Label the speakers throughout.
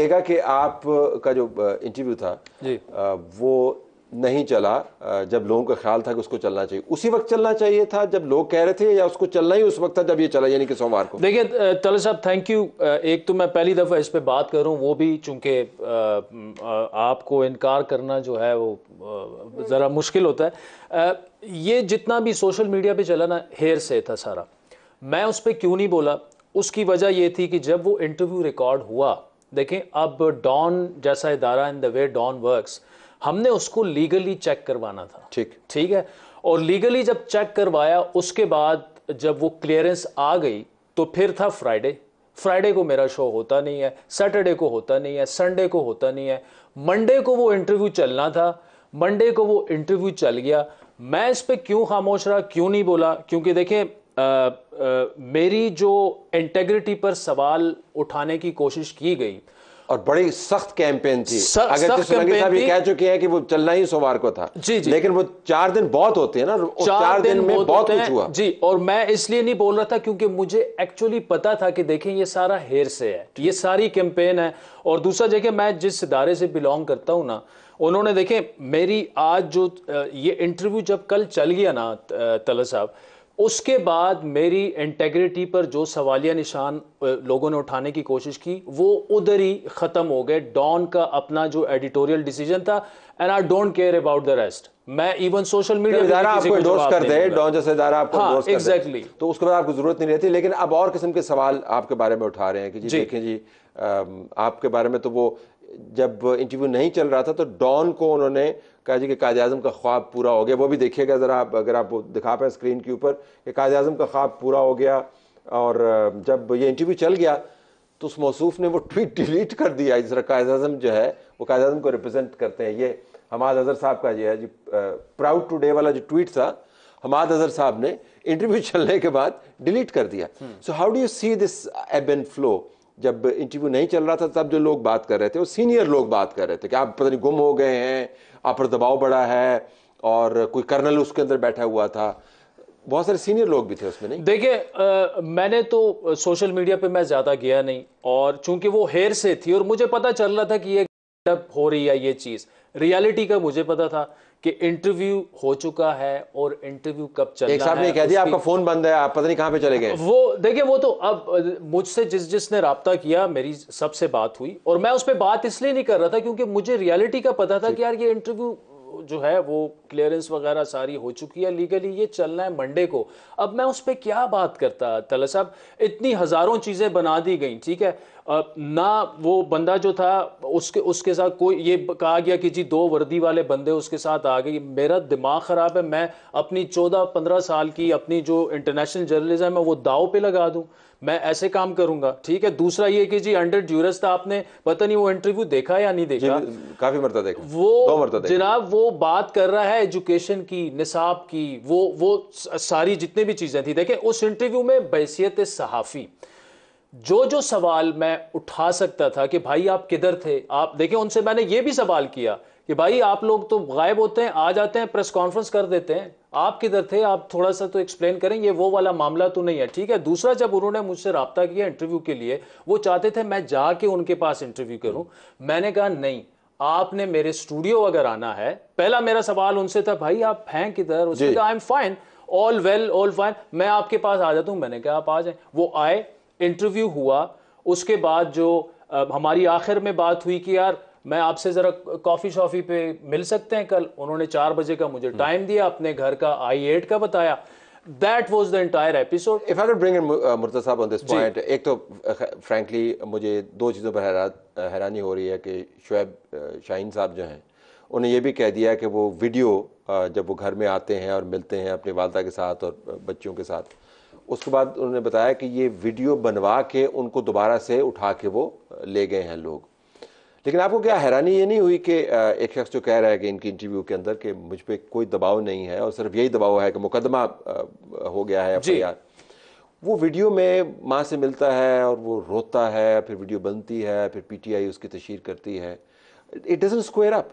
Speaker 1: देखा कि आप का जो इंटरव्यू था जी वो नहीं चला जब लोगों का ख्याल था कि उसको चलना चाहिए उसी वक्त चलना चाहिए था जब लोग कह रहे थे या उसको चलना ही उस वक्त था जब ये चला यानी कि सोमवार को
Speaker 2: देखिए तले साहब थैंक यू एक तो मैं पहली दफ़ा इस पे बात करूं वो भी चूंकि आपको इनकार करना जो है वो ज़रा मुश्किल होता है ये जितना भी सोशल मीडिया पर चला ना हेर से था सारा मैं उस पर क्यों नहीं बोला उसकी वजह ये थी कि जब वो इंटरव्यू रिकॉर्ड हुआ देखें अब डॉन जैसा इदारा in the way Dawn works हमने उसको लीगली चेक करवाना था ठीक ठीक है और लीगली जब चेक करवाया उसके बाद जब वो क्लियरेंस आ गई तो फिर था फ्राइडे फ्राइडे को मेरा शो होता नहीं है सैटरडे को होता नहीं है संडे को होता नहीं है मंडे को वो इंटरव्यू चलना था मंडे को वो इंटरव्यू चल गया मैं इस पर क्यों खामोश रहा क्यों नहीं बोला क्योंकि देखें आ, आ, मेरी जो इंटेग्रिटी पर सवाल उठाने की कोशिश की गई और बड़ी सख्त कैंपेन थी अगर साहब ये कह
Speaker 1: चुके हैं कि वो चलना ही सोमवार को था जी जी लेकिन वो चार दिन बहुत होते हैं ना चार, चार दिन, दिन में बहुत कुछ हुआ
Speaker 2: जी और मैं इसलिए नहीं बोल रहा था क्योंकि मुझे एक्चुअली पता था कि देखें ये सारा हेर से है ये सारी कैंपेन है और दूसरा जगह मैं जिस इदारे से बिलोंग करता हूँ ना उन्होंने देखें मेरी आज जो ये इंटरव्यू जब कल चल गया ना तला साहब उसके बाद मेरी इंटेग्रिटी पर जो सवालिया निशान लोगों ने उठाने की कोशिश की वो उधर ही ख़त्म हो गए डॉन का अपना जो एडिटोरियल डिसीजन था and I don't care about the rest मैं इवन सोशल मीडिया आपको एंडोर्स कर दे डॉन जैसे इदारा आपको हाँ, एग्जैक्टली
Speaker 1: exactly. तो उसके बाद आपको जरूरत नहीं रहती लेकिन अब और किस्म के सवाल आपके बारे में उठा रहे हैं कि जी, जी. देखें जी आपके बारे में तो वो जब इंटरव्यू नहीं चल रहा था तो डॉन को उन्होंने जी कि कायद अजम का ख्वाब पूरा हो गया वो भी देखिएगा ज़रा आप अगर आप दिखा पाए स्क्रीन के ऊपर कि कायद अजम का ख्वाब पूरा हो गया और जब ये इंटरव्यू चल गया तो उस मौसू ने वो ट्वीट डिलीट कर दिया जिस तरह कायद अजम जो है वो कायद अजम को रिप्रजेंट करते हैं ये हमाद अजहर साहब का जो है जी प्राउड टू डे वाला जो ट्वीट था हमाद अजहर साहब ने इंटरव्यू चलने के बाद डिलीट कर दिया so how do you see this ebb and flow जब इंटरव्यू नहीं चल रहा था तब जो लोग बात कर रहे थे वो सीनियर लोग बात कर रहे थे कि आप पता नहीं गुम हो गए हैं आप पर दबाव बढ़ा है और कोई कर्नल उसके अंदर बैठा हुआ था बहुत सारे सीनियर लोग भी थे उसमें नहीं
Speaker 2: देखिए मैंने तो सोशल मीडिया पे मैं ज़्यादा गया नहीं और चूंकि वो हेयर से थी और मुझे पता चल रहा था कि ये हो रही है ये चीज़ रियलिटी का मुझे पता था कि इंटरव्यू हो चुका है और इंटरव्यू कब चल एक साहब ने कह दिया आपका फोन
Speaker 1: बंद है आप पता नहीं कहाँ पे चले गए
Speaker 2: वो देखिए वो तो अब मुझसे जिस जिसने रबता किया मेरी सबसे बात हुई और मैं उस पर बात इसलिए नहीं कर रहा था क्योंकि मुझे रियलिटी का पता था कि यार ये इंटरव्यू जो है वो क्लियरेंस वगैरह सारी हो चुकी है लीगली ये चलना है मंडे को अब मैं उस पर क्या बात करता तला साहब इतनी हज़ारों चीज़ें बना दी गई ठीक है ना वो बंदा जो था उसके उसके साथ कोई ये कहा गया कि जी दो वर्दी वाले बंदे उसके साथ आ गए मेरा दिमाग ख़राब है मैं अपनी चौदह पंद्रह साल की अपनी जो इंटरनेशनल जर्नलिज्म है वो दाव पे लगा दूँ मैं ऐसे काम करूंगा ठीक है दूसरा ये कि जी अंडर ड्यूरस था आपने पता नहीं वो इंटरव्यू देखा या नहीं देखा काफी मरता देखा वो मरता देखा। जनाब वो बात कर रहा है एजुकेशन की निसाब की वो वो सारी जितनी भी चीजें थी देखें उस इंटरव्यू में बैसीत सहाफ़ी जो जो सवाल मैं उठा सकता था कि भाई आप किधर थे आप देखें उनसे मैंने ये भी सवाल किया कि भाई आप लोग तो गायब होते हैं आ जाते हैं प्रेस कॉन्फ्रेंस कर देते हैं आप किधर थे आप थोड़ा सा तो एक्सप्लेन करें ये वो वाला मामला तो नहीं है ठीक है दूसरा जब उन्होंने मुझसे रबता किया इंटरव्यू के लिए वो चाहते थे मैं जाके उनके पास इंटरव्यू करूं मैंने कहा नहीं आपने मेरे स्टूडियो अगर आना है पहला मेरा सवाल उनसे था भाई आप हैं किधर उसने कहा I am fine all well all fine मैं आपके पास आ जाता हूँ मैंने कहा आप आ जाए वो आए इंटरव्यू हुआ उसके बाद जो हमारी आखिर में बात हुई कि यार मैं आपसे ज़रा कॉफ़ी शॉफ़ी पे मिल सकते हैं कल उन्होंने चार बजे का मुझे टाइम हम्म। दिया अपने घर का आई एट का बताया That was the entire episode. If I could
Speaker 1: bring in uh, Saab on this point, एक तो uh, frankly मुझे दो चीज़ों पर हैरा, uh, हैरानी हो रही है कि शुएब uh, शाहीन साहब जो हैं उन्हें यह भी कह दिया कि वो वीडियो जब वो घर में आते हैं और मिलते हैं अपने वालदा के साथ और बच्चों के साथ उसके बाद उन्होंने बताया कि ये वीडियो बनवा के उनको दोबारा से उठा के वो ले गए हैं लोग लेकिन आपको क्या हैरानी ये नहीं हुई कि एक शख्स जो कह रहा है कि इनकी इंटरव्यू के अंदर कि मुझ पर कोई दबाव नहीं है और सिर्फ यही दबाव है कि मुकदमा हो गया है जी यार वो वीडियो में माँ से मिलता है और वो रोता है फिर वीडियो बनती है फिर पीटीआई उसकी तशहर करती है इट डजन स्क्वेयर अप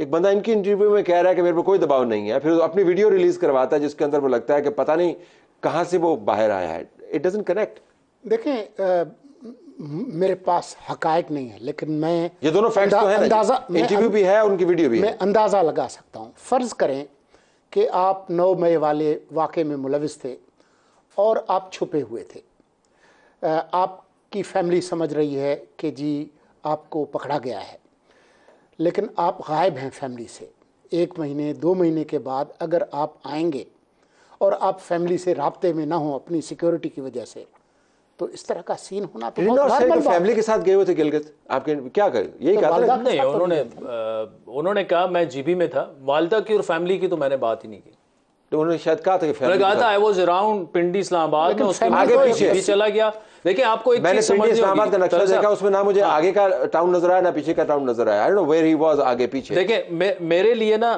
Speaker 1: एक बंदा इनकी इंटरव्यू में कह रहा है कि मेरे पर कोई दबाव नहीं है फिर अपनी वीडियो रिलीज़ करवाता है जिसके अंदर वो लगता है कि पता नहीं कहाँ से वो बाहर आया है इट डजन कनेक्ट
Speaker 3: देखें मेरे पास हकायक नहीं है लेकिन मैं ये दोनों फैक्ट्स तो हैं अंदाजा इंटरव्यू अं- भी
Speaker 1: है उनकी वीडियो भी मैं
Speaker 3: अंदाज़ा लगा सकता हूँ फ़र्ज़ करें कि आप नौ मई वाले वाक़े में मुलविस थे और आप छुपे हुए थे आपकी फैमिली समझ रही है कि जी आपको पकड़ा गया है लेकिन आप गायब हैं फैमिली से एक महीने दो महीने के बाद अगर आप आएंगे और आप फैमिली से रबते में ना हो अपनी सिक्योरिटी की वजह से तो इस तरह का सीन होना तो नॉर्मल फैमिली
Speaker 1: के साथ गए हुए थे गिलगित आपके क्या कर यही तो कहा था नहीं तो उन्होंने
Speaker 2: उन्होंने कहा मैं जीबी में था वालदा की और फैमिली की तो मैंने बात ही नहीं की तो उन्होंने शायद कहा था कि कहा था I was around Pindi Islamabad में उसके आगे तो पीछे भी चला गया देखिए आपको एक मैंने पिंडी इस्लामाबाद का नक्शा देखा उसमें ना मुझे हाँ। आगे का टाउन
Speaker 1: नजर आया ना पीछे का टाउन नजर आया I don't know where he was आगे पीछे
Speaker 2: देखिए मेरे लिए ना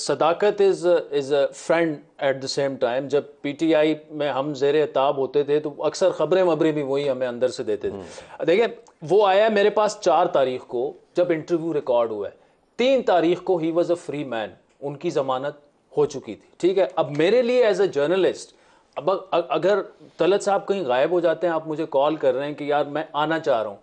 Speaker 2: Sadaqat is is a friend at the same time जब पीटीआई में हम जेर ताब होते थे तो अक्सर खबरें वबरें भी वही हमें अंदर से देते थे हम्म। देखिए वो आया मेरे पास चार तारीख को जब इंटरव्यू रिकॉर्ड हुआ है तीन तारीख को he was a free man उनकी जमानत हो चुकी थी ठीक है अब मेरे लिए एज ए जर्नलिस्ट अब अगर तलत साहब कहीं गायब हो जाते हैं आप मुझे कॉल कर रहे हैं कि यार मैं आना चाह रहा हूं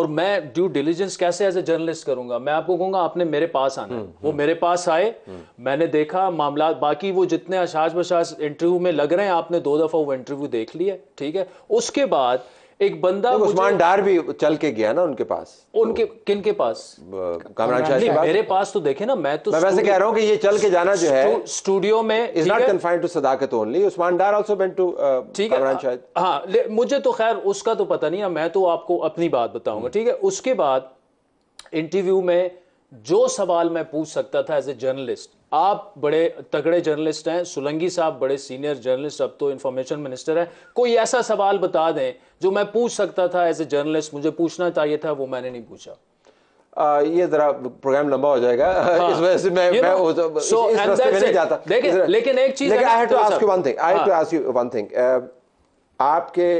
Speaker 2: और मैं ड्यू डिलीजेंस कैसे एज ए जर्नलिस्ट करूंगा मैं आपको कहूंगा आपने मेरे पास आना हुँ, हम्म, वो हम्म। मेरे पास आए हम्म। मैंने देखा मामला बाकी वो जितने अशाज बशाज इंटरव्यू में लग रहे हैं आपने दो दफ़ा वो इंटरव्यू देख लिया ठीक है उसके बाद एक बंदा उस्मान डार भी
Speaker 1: चल के गया ना उनके
Speaker 2: पास उनके तो, किन के पास कामरान शाह मेरे पास तो देखे ना मैं तो मैं वैसे कह रहा हूँ कि ये चल के
Speaker 1: जाना जो है स्टूडियो में is not confined to Sadaqat only Usman Dar also went to ठीक है
Speaker 2: हाँ मुझे तो खैर उसका तो पता नहीं है मैं तो आपको अपनी बात बताऊंगा hmm. ठीक है उसके बाद इंटरव्यू में जो सवाल मैं पूछ सकता था एज ए जर्नलिस्ट आप बड़े तगड़े जर्नलिस्ट हैं सुलंगी साहब बड़े सीनियर जर्नलिस्ट अब तो इन्फॉर्मेशन मिनिस्टर है कोई ऐसा सवाल बता दें जो मैं पूछ सकता था एज ए जर्नलिस्ट मुझे पूछना चाहिए था वो मैंने नहीं पूछा
Speaker 1: आ, ये जरा प्रोग्राम लंबा हो जाएगा हाँ, इस वजह से मैं मैं so, इस, रास्ते में नहीं जाता लेकिन लेकिन एक चीज I have to ask you one thing I have to ask you one thing आपके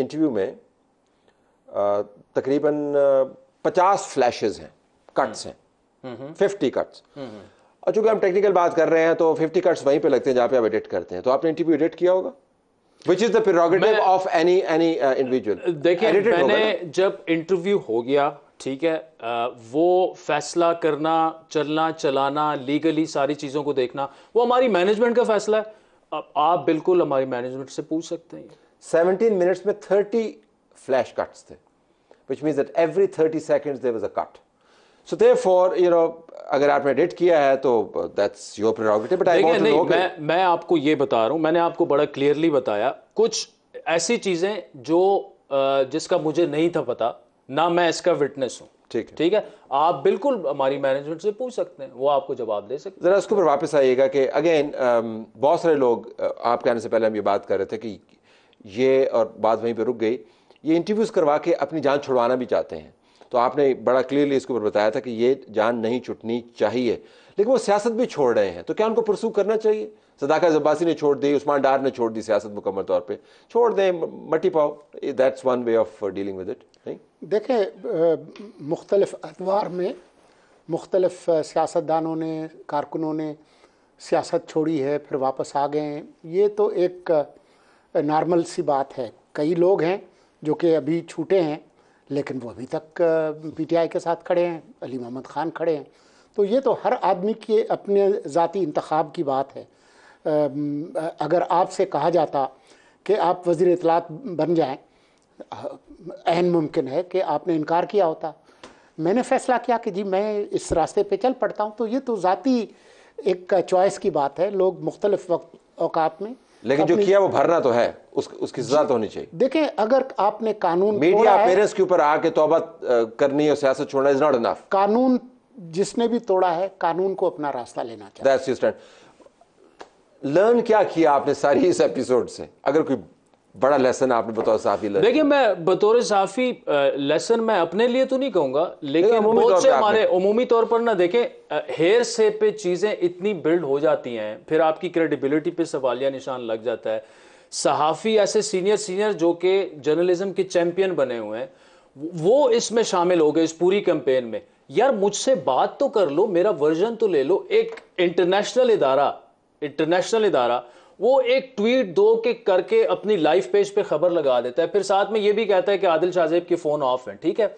Speaker 1: इंटरव्यू um, में uh, तकरीबन uh, पचास फ्लैशेस हैं कट्स हम्म। हैं फिफ्टी हम्म। कट्स और चूंकि हम टेक्निकल बात कर रहे हैं तो फिफ्टी कट्स वहीं पे लगते हैं जहाँ पे आप एडिट करते हैं तो आपने इंटरव्यू एडिट किया होगा which is the prerogative of any any individual देखिए मैंने
Speaker 2: जब इंटरव्यू हो गया ठीक है आ, वो फैसला करना चलना चलाना लीगली सारी चीज़ों को देखना वो हमारी मैनेजमेंट का फैसला है अब आप बिल्कुल हमारी मैनेजमेंट से पूछ सकते हैं सेवनटीन मिनट्स में थर्टी फ्लैश कट्स थे which means that every
Speaker 1: thirty seconds there was a cut so for you know अगर आपने एडिट किया है तो that's your prerogative but I want to know मैं
Speaker 2: मैं आपको ये बता रहा हूं मैंने आपको बड़ा क्लियरली बताया कुछ ऐसी चीज़ें जो जिसका मुझे नहीं था पता ना मैं इसका विटनेस हूं ठीक है ठीक है आप बिल्कुल हमारी मैनेजमेंट से पूछ सकते हैं वो आपको जवाब दे सकते हैं
Speaker 1: ज़रा उसके ऊपर वापस आइएगा कि अगेन um, बहुत सारे लोग आप कहने से पहले हम ये बात कर रहे थे कि ये और बात वहीं पर रुक गई ये इंटरव्यूज़ करवा के अपनी जान छुड़वाना भी चाहते हैं तो आपने बड़ा क्लियरली इसके ऊपर बताया था कि ये जान नहीं छुटनी चाहिए लेकिन वो सियासत भी छोड़ रहे हैं तो क्या उनको प्रसू करना चाहिए सदाका जब्बासी ने छोड़ दी उस्मान डार ने छोड़ दी सियासत मुकम्मल तौर पर छोड़ दें मटी पाओ that's one way of dealing with it नहीं
Speaker 3: देखें मुख्तलफ अदवार में मुख्तलफ सियासतदानों ने कारकुनों ने सियासत छोड़ी है फिर वापस आ गए हैं ये तो एक नॉर्मल सी बात है कई लोग हैं जो कि अभी छूटे हैं लेकिन वो अभी तक पीटीआई के साथ खड़े हैं अली मोहम्मद ख़ान खड़े हैं तो ये तो हर आदमी के अपने ज़ाती इंतखब की बात है अगर आपसे कहा जाता कि आप वज़ी इतलात बन जाए अहन मुमकिन है कि आपने इनकार किया होता मैंने फ़ैसला किया कि जी मैं इस रास्ते पे चल पड़ता हूँ तो ये तो ज़ाती एक चॉइस की बात है लोग मुख्तलफ़ वक्त अवकात में
Speaker 1: लेकिन जो किया वो भरना तो है उस, उसकी सजा तो होनी चाहिए
Speaker 3: देखिए अगर आपने कानून मीडिया अपेयरेंस
Speaker 1: के ऊपर आके तोबा करनी और सियासत छोड़ना इज नॉट इनफ
Speaker 3: कानून जिसने भी तोड़ा है कानून को अपना रास्ता लेना
Speaker 1: चाहिए लर्न क्या किया आपने सारी इस एपिसोड से अगर कोई बड़ा लेसन आपने बतौर साफी देखिए
Speaker 2: मैं बतौर साफी लेसन मैं अपने लिए तो नहीं कहूंगा लेकिन बहुत से हमारे अमूमी तौर पर ना देखें हेयर से पे चीज़ें इतनी बिल्ड हो जाती हैं फिर आपकी क्रेडिबिलिटी पे सवालिया निशान लग जाता है सहाफ़ी ऐसे सीनियर सीनियर जो कि जर्नलिज्म के चैंपियन बने हुए हैं वो इसमें शामिल हो गए इस पूरी कैंपेन में यार मुझसे बात तो कर लो मेरा वर्जन तो ले लो एक इंटरनेशनल इदारा इंटरनेशनल इदारा वो एक ट्वीट दो के करके अपनी लाइव पेज पे खबर लगा देता है फिर साथ में ये भी कहता है कि आदिल शाहजेब के फोन ऑफ है ठीक है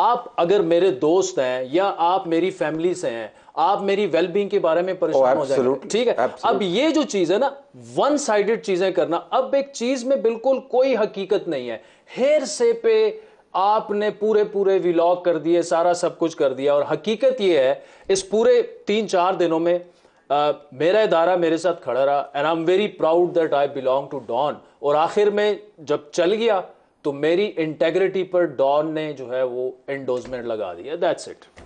Speaker 2: आप अगर मेरे दोस्त हैं या आप मेरी फैमिली से हैं आप मेरी वेलबींग के बारे में परेशान oh, हो जाएंगे ठीक है absolute. अब ये जो चीज है ना वन साइडेड चीजें करना अब एक चीज में बिल्कुल कोई हकीकत नहीं है हेर से पे आपने पूरे पूरे विलॉग कर दिए सारा सब कुछ कर दिया और हकीकत यह है इस पूरे तीन चार दिनों में मेरा इदारा मेरे साथ खड़ा रहा and I am very proud that I belong to Dawn और आखिर में जब चल गया तो मेरी इंटेग्रिटी पर डॉन ने जो है वो एंडोजमेंट लगा दिया दैट्स इट